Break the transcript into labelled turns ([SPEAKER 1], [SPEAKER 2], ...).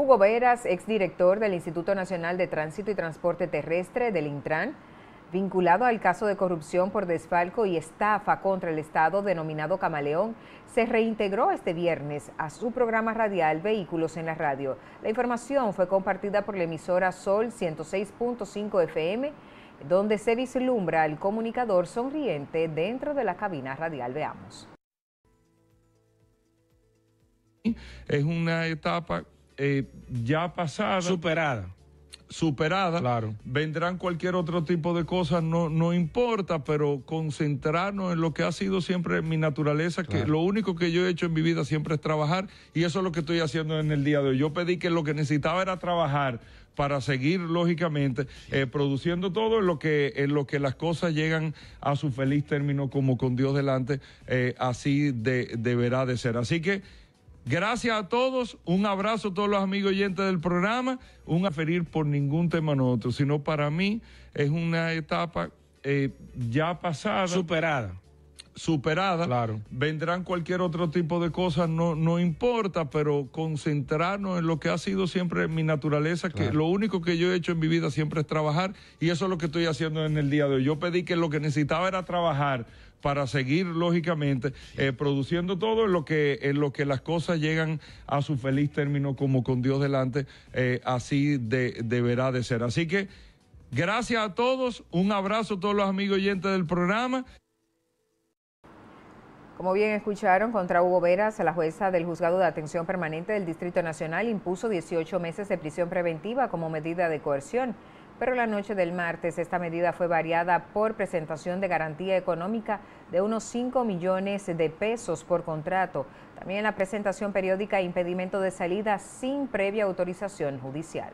[SPEAKER 1] Hugo Veras, exdirector del Instituto Nacional de Tránsito y Transporte Terrestre del Intran, vinculado al caso de corrupción por desfalco y estafa contra el Estado denominado Camaleón, se reintegró este viernes a su programa radial Vehículos en la Radio. La información fue compartida por la emisora Sol 106.5 FM, donde se vislumbra al comunicador sonriente dentro de la cabina radial. Veamos.
[SPEAKER 2] Es una etapa eh, ya pasada. Superada. Superada. Claro. Vendrán cualquier otro tipo de cosas, no, no importa, pero concentrarnos en lo que ha sido siempre mi naturaleza, que lo único que yo he hecho en mi vida siempre es trabajar, y eso es lo que estoy haciendo en el día de hoy. Yo pedí que lo que necesitaba era trabajar, para seguir lógicamente eh, produciendo todo en lo que en lo que las cosas llegan a su feliz término como con Dios delante eh, así deberá de ser así que Gracias a todos, un abrazo a todos los amigos oyentes del programa, un aferir por ningún tema otro sino para mí es una etapa eh, ya pasada. Superada superada, claro. vendrán cualquier otro tipo de cosas, no, importa, pero concentrarnos en lo que ha sido siempre mi naturaleza, que lo único que yo he hecho en mi vida siempre es trabajar y eso es lo que estoy haciendo en el día de hoy. Yo pedí que lo que necesitaba era trabajar para seguir lógicamente eh, produciendo todo en lo que en lo que las cosas llegan a su feliz término como con Dios delante eh, así deberá de ser así que gracias a todos un abrazo a todos los amigos oyentes del programa
[SPEAKER 1] como bien escucharon, contra Hugo Veras, la jueza del Juzgado de Atención Permanente del Distrito Nacional impuso 18 meses de prisión preventiva como medida de coerción, pero la noche del martes esta medida fue variada por presentación de garantía económica de unos 5 millones de pesos por contrato, también la presentación periódica e impedimento de salida sin previa autorización judicial.